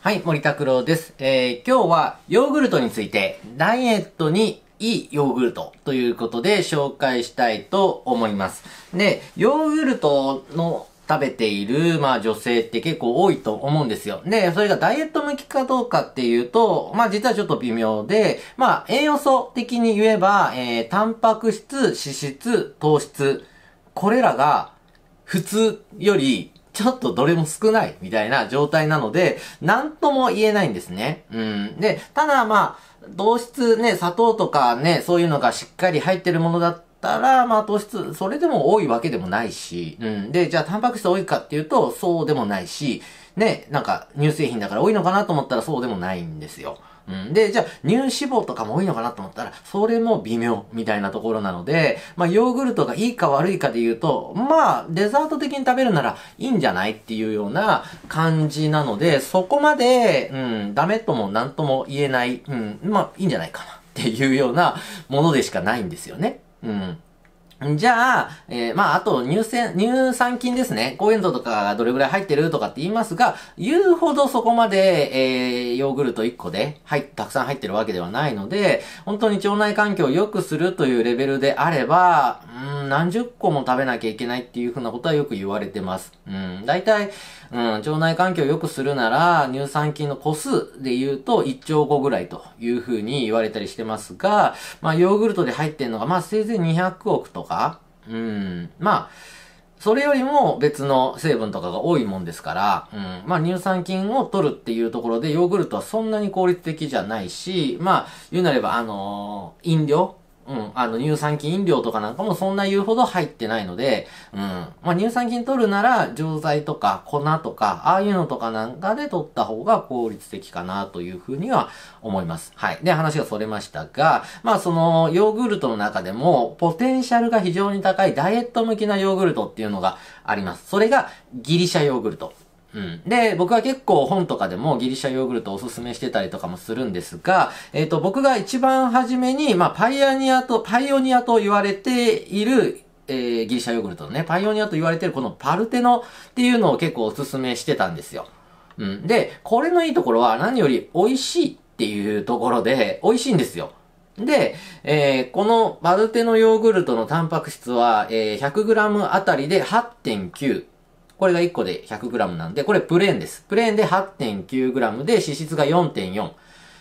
はい、森拓郎です。えー、今日はヨーグルトについて、ダイエットにいいヨーグルトということで紹介したいと思います。で、ヨーグルトの食べている、まあ女性って結構多いと思うんですよ。で、それがダイエット向きかどうかっていうと、まあ実はちょっと微妙で、まあ栄養素的に言えば、えー、タンパク質、脂質、糖質、これらが普通よりちょっとどれも少ないみたいな状態なので、なんとも言えないんですね。うん。で、ただまあ、糖質ね、砂糖とかね、そういうのがしっかり入ってるものだったら、まあ糖質、それでも多いわけでもないし、うん。で、じゃあタンパク質多いかっていうと、そうでもないし、ね、なんか乳製品だから多いのかなと思ったらそうでもないんですよ。うん。で、じゃあ、乳脂肪とかも多いのかなと思ったら、それも微妙、みたいなところなので、まあ、ヨーグルトがいいか悪いかで言うと、まあ、デザート的に食べるならいいんじゃないっていうような感じなので、そこまで、うん、ダメとも何とも言えない、うん、まあ、いいんじゃないかなっていうようなものでしかないんですよね。うん。じゃあ、えー、まあ、あと、乳酸、乳酸菌ですね。高塩素とかがどれぐらい入ってるとかって言いますが、言うほどそこまで、えー、ヨーグルト1個で、はい、たくさん入ってるわけではないので、本当に腸内環境を良くするというレベルであれば、うん、何十個も食べなきゃいけないっていうふうなことはよく言われてます。うん、大体、うん、腸内環境を良くするなら、乳酸菌の個数で言うと、1兆個ぐらいというふうに言われたりしてますが、まあ、ヨーグルトで入ってるのが、まあ、せいぜい200億とか、うん、まあ、それよりも別の成分とかが多いもんですから、うん、まあ乳酸菌を取るっていうところでヨーグルトはそんなに効率的じゃないし、まあ言うなればあのー、飲料うん、あの、乳酸菌飲料とかなんかもそんな言うほど入ってないので、うん。まあ、乳酸菌取るなら、錠剤とか粉とか、ああいうのとかなんかで取った方が効率的かなというふうには思います。はい。で、話がそれましたが、まあ、その、ヨーグルトの中でも、ポテンシャルが非常に高いダイエット向きなヨーグルトっていうのがあります。それが、ギリシャヨーグルト。うん。で、僕は結構本とかでもギリシャヨーグルトをおすすめしてたりとかもするんですが、えっ、ー、と、僕が一番初めに、まあ、パイアニアと、パイオニアと言われている、えー、ギリシャヨーグルトのね、パイオニアと言われてるこのパルテノっていうのを結構おすすめしてたんですよ。うん。で、これのいいところは何より美味しいっていうところで、美味しいんですよ。で、えー、このパルテノヨーグルトのタンパク質は、えー、100g あたりで8.9。これが1個で 100g なんで、これプレーンです。プレーンで 8.9g で脂質が4.4。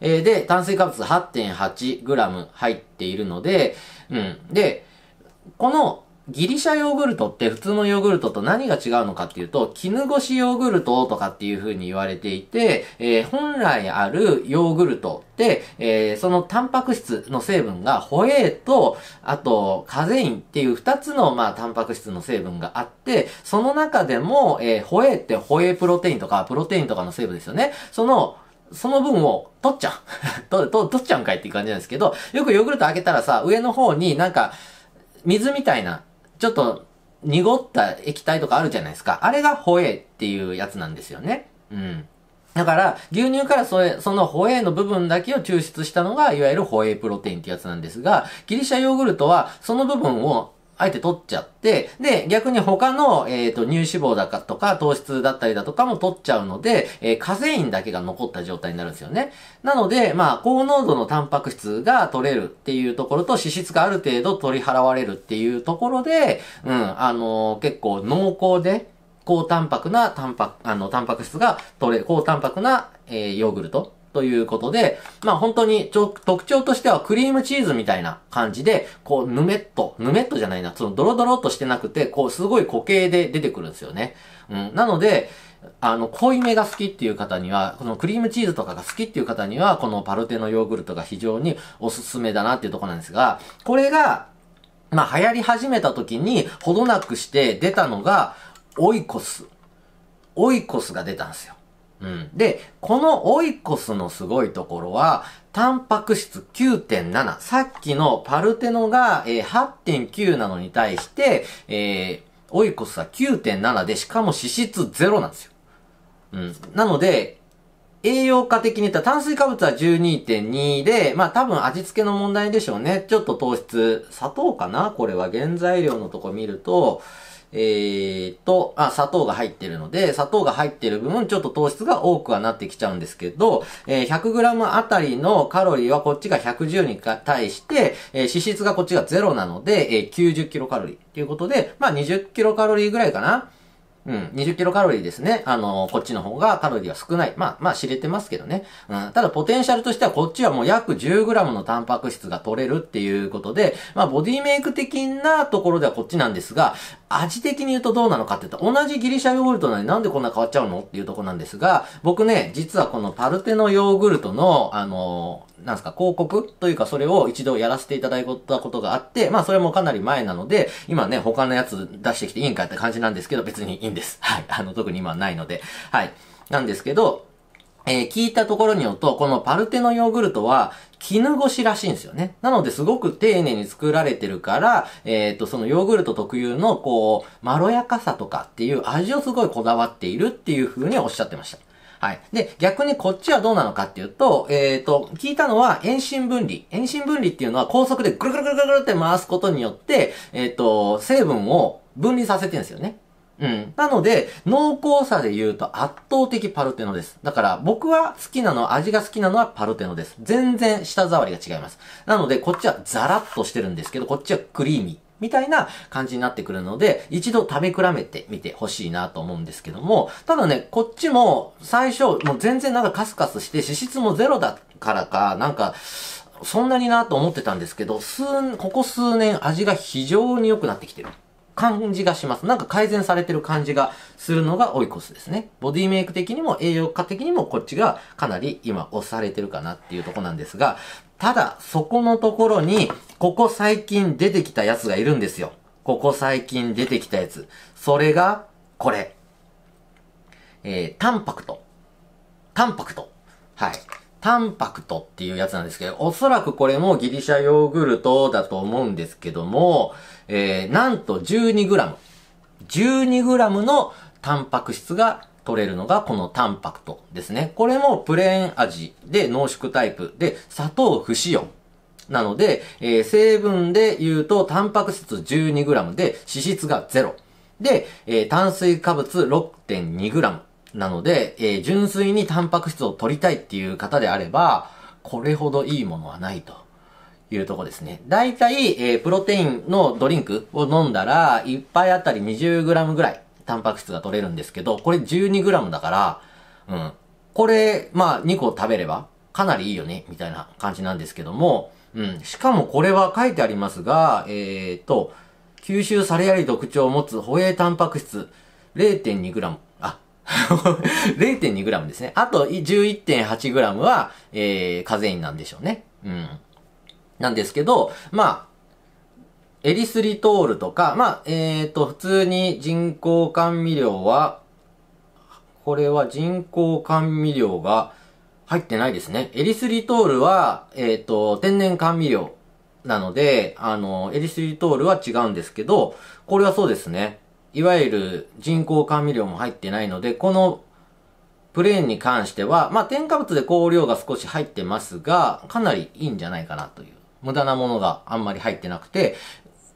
えで、炭水化物 8.8g 入っているので、うん。で、このギリシャヨーグルトって普通のヨーグルトと何が違うのかっていうと、絹ごしヨーグルトとかっていう風に言われていて、えー、本来あるヨーグルトって、えー、そのタンパク質の成分がホエイと、あとカゼインっていう2つの、まあ、タンパク質の成分があって、その中でも、えー、ホエイってホエイプロテインとか、プロテインとかの成分ですよね。その、その分を取っちゃう。取取っちゃうんかいっていう感じなんですけど、よくヨーグルト開けたらさ、上の方になんか、水みたいなちょっと濁った液体とかあるじゃないですか。あれがホエーっていうやつなんですよね。うん。だから、牛乳からそのホエーの部分だけを抽出したのが、いわゆるホエープロテインってやつなんですが、ギリシャヨーグルトは、その部分をあえて取っちゃって、で、逆に他の、えっ、ー、と、乳脂肪だかとか、糖質だったりだとかも取っちゃうので、えー、カゼインだけが残った状態になるんですよね。なので、まあ、高濃度のタンパク質が取れるっていうところと、脂質がある程度取り払われるっていうところで、うん、あのー、結構濃厚で、高タンパクなタンパク、あの、タンパク質が取れ、高タンパクな、えー、ヨーグルトということで、まあ本当にちょ特徴としてはクリームチーズみたいな感じで、こう、ぬめっと、ぬめっとじゃないな、そのドロドロっとしてなくて、こう、すごい固形で出てくるんですよね。うん。なので、あの、濃いめが好きっていう方には、このクリームチーズとかが好きっていう方には、このパルテのヨーグルトが非常におすすめだなっていうところなんですが、これが、まあ流行り始めた時に、ほどなくして出たのが、オイコス。オイコスが出たんですよ。うん。で、このオイコスのすごいところは、タンパク質9.7。さっきのパルテノが、えー、8.9なのに対して、えー、オイコスは9.7で、しかも脂質0なんですよ。うん。なので、栄養価的に言ったら炭水化物は12.2で、まあ多分味付けの問題でしょうね。ちょっと糖質、砂糖かなこれは原材料のとこ見ると、えー、と、あ、砂糖が入ってるので、砂糖が入ってる分、ちょっと糖質が多くはなってきちゃうんですけど、えー、100g あたりのカロリーはこっちが110に対して、えー、脂質がこっちが0なので、えー、90kcal ということで、まあ 20kcal ぐらいかな。うん、20キロカロリーですね。あのー、こっちの方がカロリーは少ない。まあ、まあ知れてますけどね。うん、ただポテンシャルとしてはこっちはもう約 10g のタンパク質が取れるっていうことで、まあボディメイク的なところではこっちなんですが、味的に言うとどうなのかって言ったら、同じギリシャヨーグルトなのになんでこんな変わっちゃうのっていうとこなんですが、僕ね、実はこのパルテノヨーグルトの、あのーなんですか、広告というかそれを一度やらせていただいたことがあって、まあそれもかなり前なので、今ね、他のやつ出してきていいんかって感じなんですけど、別にいいんです。はい。あの、特に今ないので。はい。なんですけど、えー、聞いたところによると、このパルテノヨーグルトは、絹ごしらしいんですよね。なので、すごく丁寧に作られてるから、えっ、ー、と、そのヨーグルト特有の、こう、まろやかさとかっていう味をすごいこだわっているっていう風におっしゃってました。はい。で、逆にこっちはどうなのかっていうと、えっ、ー、と、聞いたのは遠心分離。遠心分離っていうのは高速でぐるぐるぐるぐるって回すことによって、えっ、ー、と、成分を分離させてるんですよね。うん。なので、濃厚さで言うと圧倒的パルテノです。だから、僕は好きなの、味が好きなのはパルテノです。全然舌触りが違います。なので、こっちはザラッとしてるんですけど、こっちはクリーミー。みたいな感じになってくるので、一度食べ比べてみてほしいなと思うんですけども、ただね、こっちも最初、もう全然なんかカスカスして脂質もゼロだからか、なんか、そんなになと思ってたんですけど、数、ここ数年味が非常に良くなってきてる。感じがします。なんか改善されてる感じがするのがオイコスですね。ボディメイク的にも栄養価的にもこっちがかなり今押されてるかなっていうとこなんですが、ただ、そこのところに、ここ最近出てきたやつがいるんですよ。ここ最近出てきたやつ。それが、これ。えー、タンパクト。タンパクト。はい。タンパクトっていうやつなんですけど、おそらくこれもギリシャヨーグルトだと思うんですけども、えー、なんと 12g。12g のタンパク質が取れるのがこのタンパクトですね。これもプレーン味で濃縮タイプで砂糖不使用。なので、えー、成分で言うと、タンパク質 12g で脂質が0。で、えー、炭水化物 6.2g。なので、えー、純粋にタンパク質を取りたいっていう方であれば、これほどいいものはないと。いうとこですね。だいたい、えー、プロテインのドリンクを飲んだら、1杯あたり 20g ぐらいタンパク質が取れるんですけど、これ 12g だから、うん。これ、まあ、2個食べれば、かなりいいよね、みたいな感じなんですけども、うん。しかもこれは書いてありますが、えっ、と、吸収されやり特徴を持つ保栄タンパク質 0.2g。あ、0.2g ですね。あと 11.8g は、えー、カゼインなんでしょうね。うん。なんですけど、まあ、エリスリトールとか、まあ、えっ、ー、と、普通に人工甘味料は、これは人工甘味料が入ってないですね。エリスリトールは、えっ、ー、と、天然甘味料なので、あの、エリスリトールは違うんですけど、これはそうですね。いわゆる人工甘味料も入ってないので、このプレーンに関しては、まあ、添加物で香料が少し入ってますが、かなりいいんじゃないかなという。無駄なものがあんまり入ってなくて、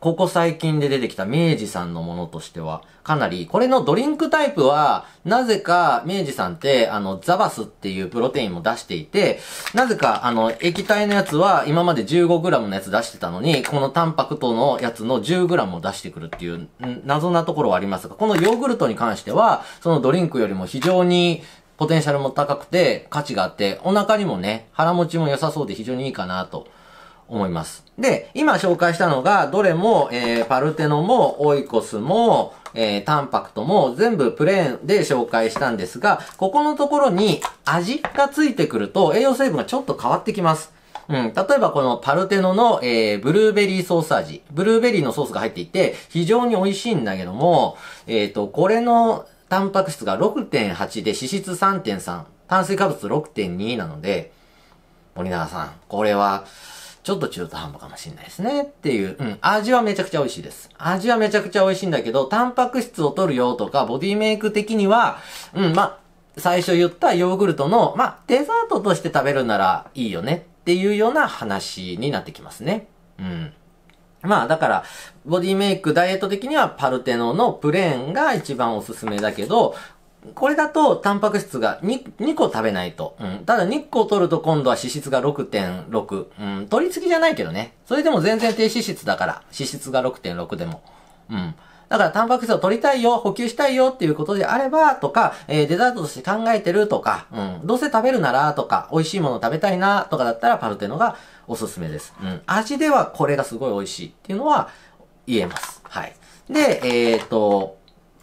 ここ最近で出てきた明治さんのものとしては、かなり、これのドリンクタイプは、なぜか明治さんって、あの、ザバスっていうプロテインも出していて、なぜか、あの、液体のやつは、今まで 15g のやつ出してたのに、このタンパク糖のやつの 10g を出してくるっていう、謎なところはありますが、このヨーグルトに関しては、そのドリンクよりも非常に、ポテンシャルも高くて、価値があって、お腹にもね、腹持ちも良さそうで非常にいいかなと思います。で、今紹介したのが、どれも、えー、パルテノも、オイコスも、えー、タンパクトも全部プレーンで紹介したんですが、ここのところに味がついてくると栄養成分がちょっと変わってきます。うん。例えばこのパルテノの、えー、ブルーベリーソース味。ブルーベリーのソースが入っていて、非常に美味しいんだけども、えっ、ー、と、これのタンパク質が6.8で脂質3.3、炭水化物6.2なので、森永さん、これは、ちょっと中途半端かもしんないですねっていう、うん、味はめちゃくちゃ美味しいです。味はめちゃくちゃ美味しいんだけど、タンパク質を取るよとか、ボディメイク的には、うん、ま最初言ったヨーグルトの、まデザートとして食べるならいいよねっていうような話になってきますね。うん。まあだから、ボディメイク、ダイエット的にはパルテノのプレーンが一番おすすめだけど、これだと、タンパク質が 2, 2個食べないと。うん。ただ2個取ると今度は脂質が6.6。うん。取りすぎじゃないけどね。それでも全然低脂質だから。脂質が6.6でも。うん。だから、タンパク質を取りたいよ、補給したいよっていうことであれば、とか、えー、デザートとして考えてるとか、うん、どうせ食べるなら、とか、美味しいもの食べたいな、とかだったら、パルテノがおすすめです。うん、味ではこれがすごい美味しいっていうのは言えます。はい。で、えっ、ー、と、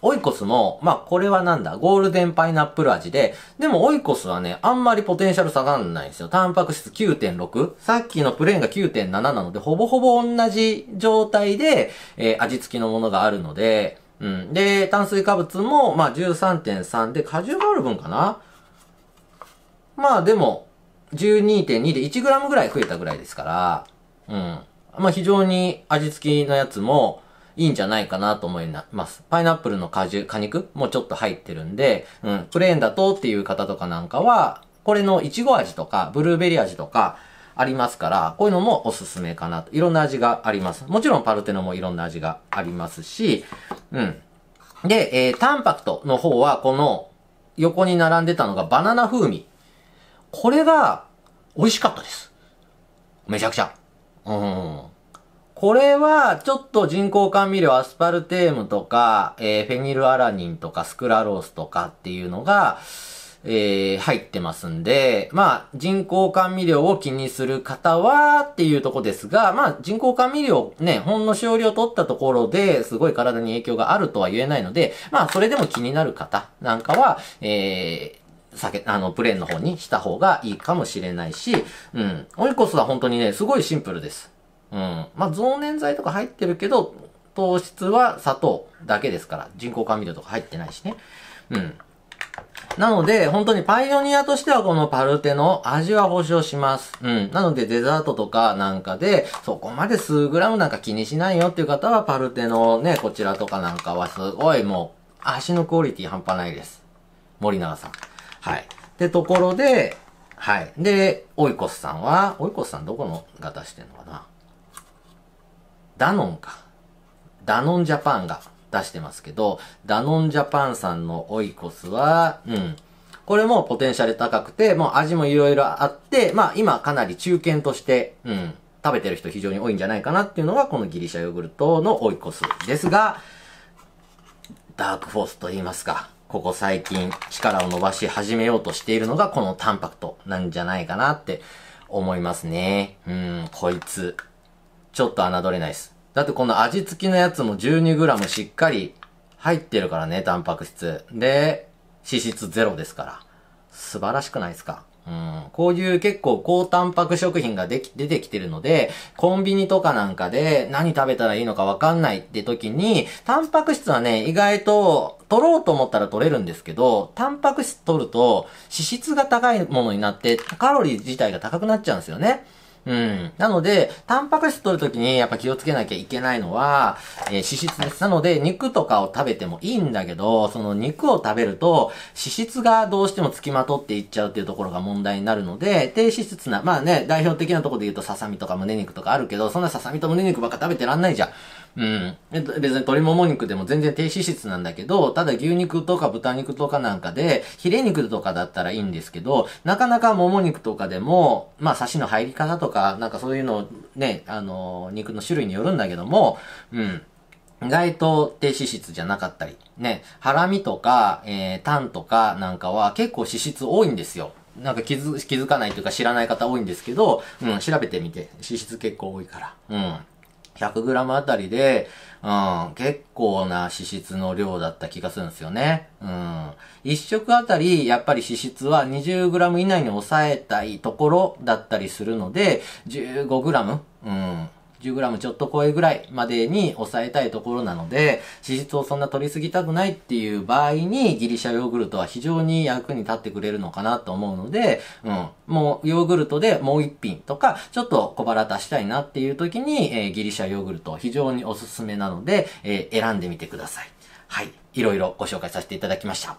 オイコスも、まあ、これはなんだ、ゴールデンパイナップル味で、でもオイコスはね、あんまりポテンシャル下がんないんですよ。タンパク質9.6。さっきのプレーンが9.7なので、ほぼほぼ同じ状態で、えー、味付きのものがあるので、うん。で、炭水化物も、まあ、13.3で、果汁がある分かなまあ、でも、12.2で 1g ぐらい増えたぐらいですから、うん。まあ、非常に味付きのやつも、いいんじゃないかなと思います。パイナップルの果汁、果肉もちょっと入ってるんで、うん、プレーンだとっていう方とかなんかは、これのいちご味とか、ブルーベリー味とか、ありますから、こういうのもおすすめかなと。いろんな味があります。もちろんパルテノもいろんな味がありますし、うん。で、えー、タンパクトの方は、この横に並んでたのがバナナ風味。これが美味しかったです。めちゃくちゃ。うん。これは、ちょっと人工甘味料アスパルテームとか、えー、フェニルアラニンとかスクラロースとかっていうのが、えー、入ってますんで、まあ、人工甘味料を気にする方はっていうとこですが、まあ、人工甘味料ね、ほんの少量取ったところですごい体に影響があるとは言えないので、まあ、それでも気になる方なんかは、えー、酒、あの、プレーンの方にした方がいいかもしれないし、うん。オイコスは本当にね、すごいシンプルです。うん。まあ、増粘剤とか入ってるけど、糖質は砂糖だけですから、人工甘味料とか入ってないしね。うん。なので、本当にパイオニアとしてはこのパルテの味は保証します。うん。なので、デザートとかなんかで、そこまで数グラムなんか気にしないよっていう方は、パルテのね、こちらとかなんかはすごいもう、足のクオリティ半端ないです。森永さん。はい。ってところで、はい。で、オイコスさんは、オイコスさんどこのが出してんのかなダノンか。ダノンジャパンが出してますけど、ダノンジャパンさんのオイコスは、うん。これもポテンシャル高くて、もう味もいろいろあって、まあ今かなり中堅として、うん、食べてる人非常に多いんじゃないかなっていうのがこのギリシャヨーグルトのオイコスですが、ダークフォースと言いますか、ここ最近力を伸ばし始めようとしているのがこのタンパクトなんじゃないかなって思いますね。うん、こいつちょっと侮れないです。だってこの味付きのやつも 12g しっかり入ってるからね、タンパク質。で、脂質ゼロですから。素晴らしくないですかうん、こういう結構高タンパク食品ができ、出てきてるので、コンビニとかなんかで何食べたらいいのかわかんないって時に、タンパク質はね、意外と取ろうと思ったら取れるんですけど、タンパク質取ると脂質が高いものになって、カロリー自体が高くなっちゃうんですよね。うん。なので、タンパク質取るときにやっぱ気をつけなきゃいけないのは、えー、脂質です。なので、肉とかを食べてもいいんだけど、その肉を食べると、脂質がどうしても付きまとっていっちゃうっていうところが問題になるので、低脂質な、まあね、代表的なところで言うと、ささみとか胸肉とかあるけど、そんなささみと胸肉ばっか食べてらんないじゃん。うん。別に鶏もも肉でも全然低脂質なんだけど、ただ牛肉とか豚肉とかなんかで、ヒレ肉とかだったらいいんですけど、なかなかもも肉とかでも、まあ、刺しの入り方とか、なんかそういうの、ね、あの、肉の種類によるんだけども、うん。意外と低脂質じゃなかったり、ね、ハラミとか、えー、タンとかなんかは結構脂質多いんですよ。なんか気づ、気づかないというか知らない方多いんですけど、うん、調べてみて。脂質結構多いから。うん。100g あたりで、うん、結構な脂質の量だった気がするんですよね。うん。一食あたり、やっぱり脂質は 20g 以内に抑えたいところだったりするので、15g? うん。10g ちょっと超えぐらいまでに抑えたいところなので、脂質をそんな取りすぎたくないっていう場合に、ギリシャヨーグルトは非常に役に立ってくれるのかなと思うので、うん、もうヨーグルトでもう一品とか、ちょっと小腹足したいなっていう時に、えー、ギリシャヨーグルト非常におすすめなので、えー、選んでみてください。はい。いろいろご紹介させていただきました。